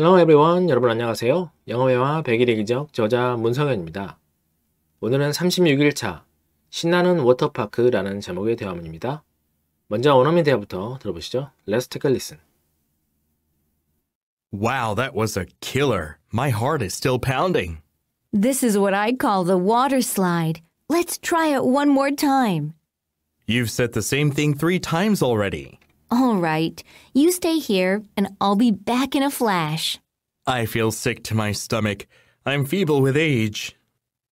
Hello everyone. 여러분 안녕하세요. 영어회화 100일의 기적 저자 문성현입니다. 오늘은 36일차 신나는 워터파크라는 제목의 대화문입니다. 먼저 원어민 대화부터 들어보시죠. Let's take a listen. Wow, that was a killer. My heart is still pounding. This is what I call the water slide. Let's try it one more time. You've said the same thing three times already. All right, you stay here and I'll be back in a flash. I feel sick to my stomach. I'm feeble with age.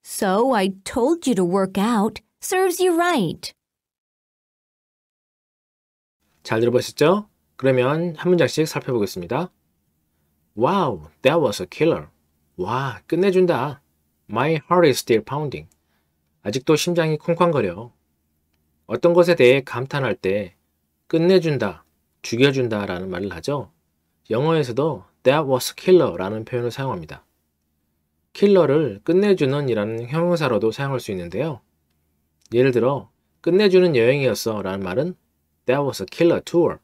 So I told you to work out. Serves you right. 잘 들어보셨죠? 그러면 한 문장씩 살펴보겠습니다. Wow, that was a killer. 와, 끝내준다. My heart is still pounding. 아직도 심장이 쿵쾅거려. 어떤 것에 대해 감탄할 때 끝내준다, 죽여준다 라는 말을 하죠. 영어에서도 that was killer 라는 표현을 사용합니다. 킬러를 끝내주는 이라는 형용사로도 사용할 수 있는데요. 예를 들어 끝내주는 여행이었어 라는 말은 that was a killer tour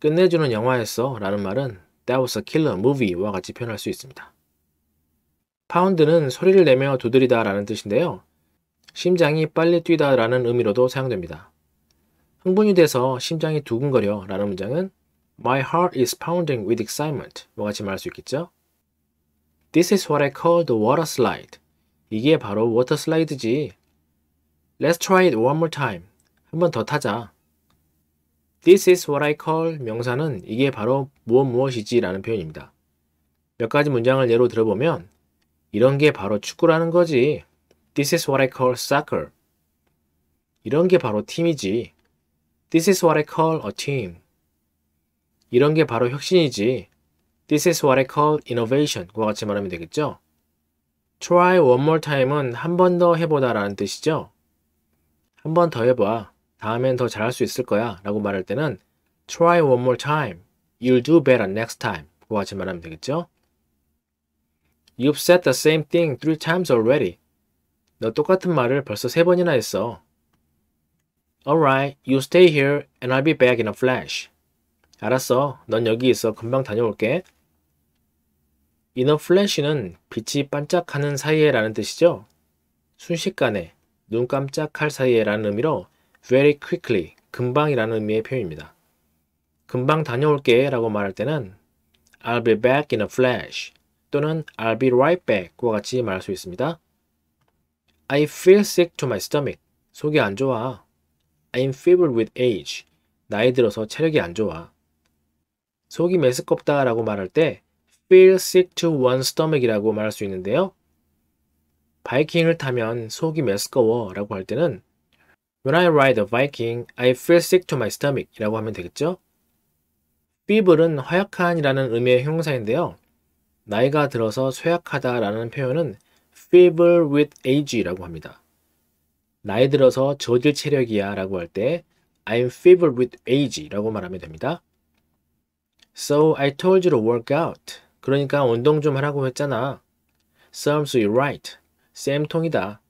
끝내주는 영화였어 라는 말은 that was a killer movie와 같이 표현할 수 있습니다. 파운드는 소리를 내며 두드리다 라는 뜻인데요. 심장이 빨리 뛰다 라는 의미로도 사용됩니다. 흥분이 돼서 심장이 두근거려 라는 문장은 My heart is pounding with excitement 뭐 같이 말할 수 있겠죠? This is what I call the water slide. 이게 바로 water s l i d e 지 Let's try it one more time. 한번 더 타자. This is what I call 명사는 이게 바로 무엇 무엇이지 라는 표현입니다. 몇 가지 문장을 예로 들어보면 이런 게 바로 축구라는 거지. This is what I call soccer. 이런 게 바로 팀이지. This is what I call a team. 이런 게 바로 혁신이지. This is what I call innovation. 과 같이 말하면 되겠죠? Try one more time은 한 번 더 해보다 라는 뜻이죠. 한 번 더 해봐. 다음엔 더 잘할 수 있을 거야 라고 말할 때는 Try one more time. You'll do better next time. 과 같이 말하면 되겠죠? You've said the same thing three times already. 너 똑같은 말을 벌써 세 번이나 했어. Alright, you stay here and I'll be back in a flash. 알았어, 넌 여기 있어. 금방 다녀올게. in a flash는 빛이 반짝하는 사이에 라는 뜻이죠. 순식간에, 눈 깜짝할 사이에 라는 의미로 very quickly, 금방이라는 의미의 표현입니다. 금방 다녀올게 라고 말할 때는 I'll be back in a flash 또는 I'll be right back과 같이 말할 수 있습니다. I feel sick to my stomach. 속이 안 좋아. I'm feeble with age. 나이 들어서 체력이 안 좋아. 속이 메스껍다 라고 말할 때 feel sick to one's stomach이라고 말할 수 있는데요. 바이킹을 타면 속이 메스꺼워 라고 할 때는 When I ride a Viking, I feel sick to my stomach 이라고 하면 되겠죠? feeble은 허약한이라는 의미의 형용사인데요. 나이가 들어서 쇠약하다 라는 표현은 feeble with age라고 합니다. 나이 들어서 저질 체력이야 라고 할 때 I'm feeble with age 라고 말하면 됩니다. So I told you to work out. 그러니까 운동 좀 하라고 했잖아. Serves you right. 쌤통이다.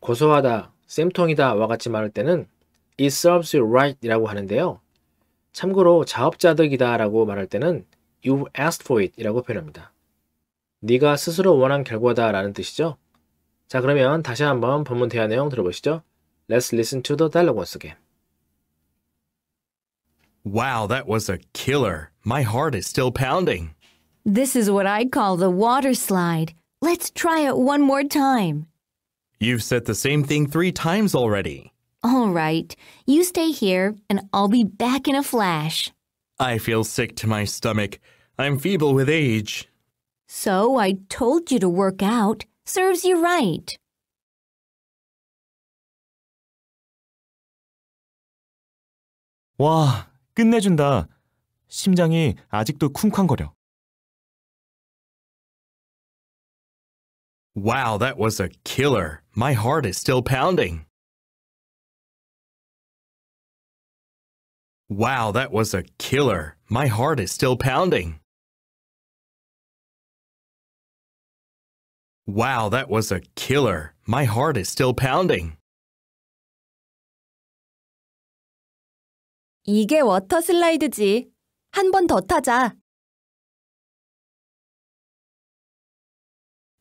고소하다, 쌤통이다 와 같이 말할 때는 It serves you right 이라고 하는데요. 참고로 자업자득이다 라고 말할 때는 You asked for it 이라고 표현합니다. 네가 스스로 원한 결과다 라는 뜻이죠. 자, 그러면 다시 한번 본문 대화 내용 들어보시죠. Let's listen to the dialogue once again. Wow, that was a killer. My heart is still pounding. This is what I call the water slide. Let's try it one more time. You've said the same thing three times already. All right. You stay here, and I'll be back in a flash. I feel sick to my stomach. I'm feeble with age. So I told you to work out serves you right. 끝내준다. 심장이 아직도 쿵쾅거려. Wow, that was a killer. My heart is still pounding. Wow, that was a killer. My heart is still pounding. Wow, that was a killer. My heart is still pounding. 이게 워터 슬라이드지. 한 번 더 타자.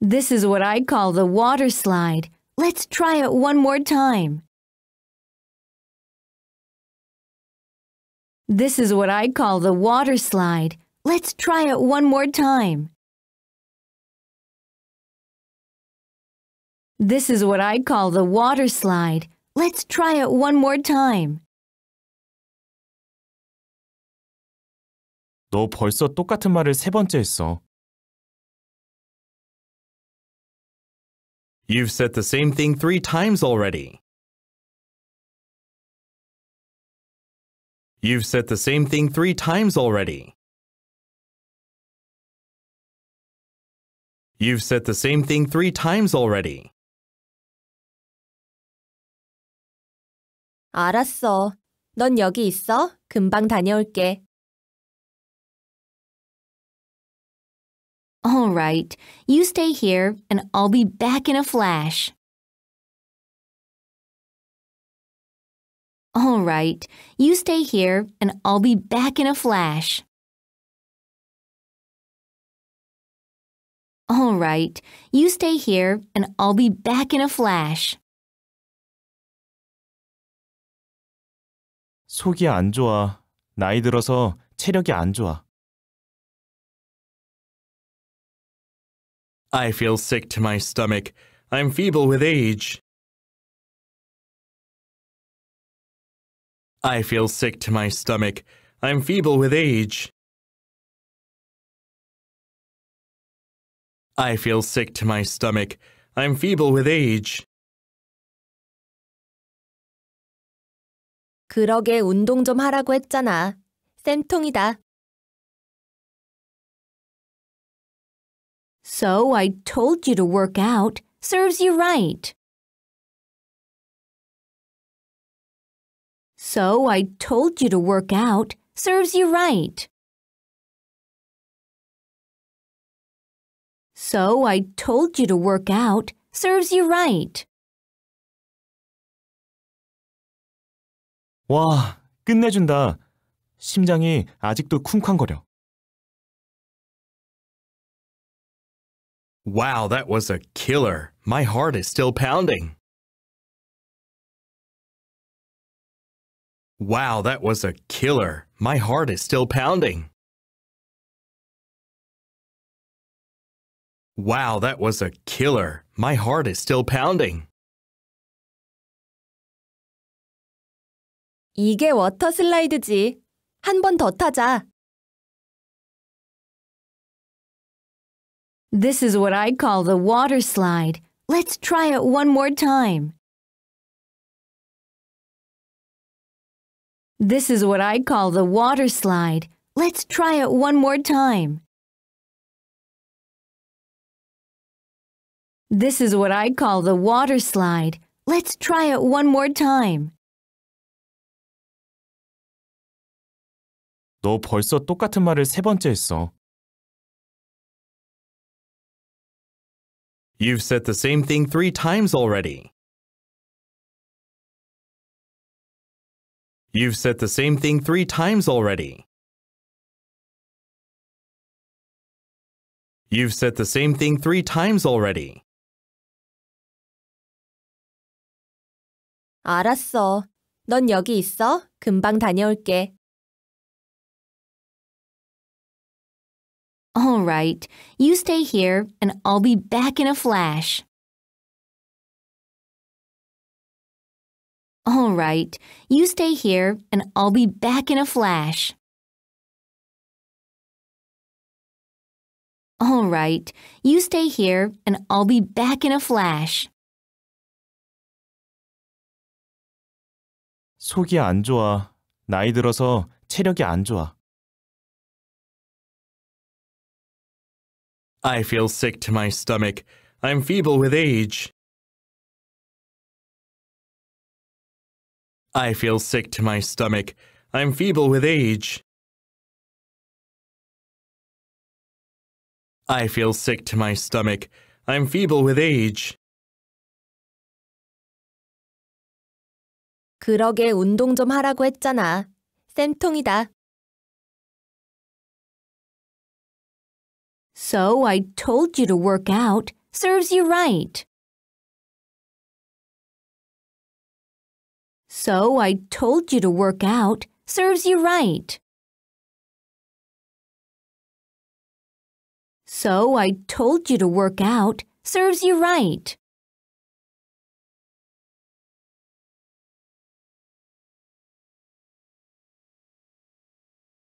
This is what I call the water slide. Let's try it one more time. This is what I call the water slide. Let's try it one more time. This is what I call the water slide. Let's try it one more time. 너 벌써 똑같은 말을 세 번째 했어. You've said the same thing three times already. You've said the same thing three times already. You've said the same thing three times already. 알았어. 넌 여기 있어. 금방 다녀올게. All right. You stay here and I'll be back in a flash. All right. You stay here and I'll be back in a flash. All right. You stay here and I'll be back in a flash. 속이 안 좋아. 나이 들어서 체력이 안 좋아. I feel sick to my stomach. I'm feeble with age. I feel sick to my stomach. I'm feeble with age. I feel sick to my stomach. I'm feeble with age. 그러게 운동 좀 하라고 했잖아. 쌤통이다. So I told you to work out. Serves you right. So I told you to work out. Serves you right. So I told you to work out. Serves you right. 와, 끝내준다. 심장이 아직도 쿵쾅거려. Wow, that was a killer. My heart is still pounding. Wow, that was a killer. My heart is still pounding. Wow, that was a killer. My heart is still pounding. 이게 워터 슬라이드지. 한 번 더 타자. This is what I call the water slide. Let's try it one more time. This is what I call the water slide. Let's try it one more time. This is what I call the water slide. Let's try it one more time. 너 벌써 똑같은 말을 세 번째 했어. You've said the same thing three times already. You've said the same thing three times already. You've said the same thing three times already. 알았어. 넌 여기 있어. 금방 다녀올게. All right, you stay here and I'll be back in a flash. All right, you stay here and I'll be back in a flash. All right, you stay here and I'll be back in a flash. 속이 안 좋아. 나이 들어서 체력이 안 좋아. I feel sick to my stomach. I'm feeble with age. I feel sick to my stomach. I'm feeble with age. I feel sick to my stomach. I'm feeble with age. 그러게 운동 좀 하라고 했잖아. 쌤통이다. So I told you to work out. Serves you right. So I told you to work out. Serves you right. So I told you to work out. Serves you right.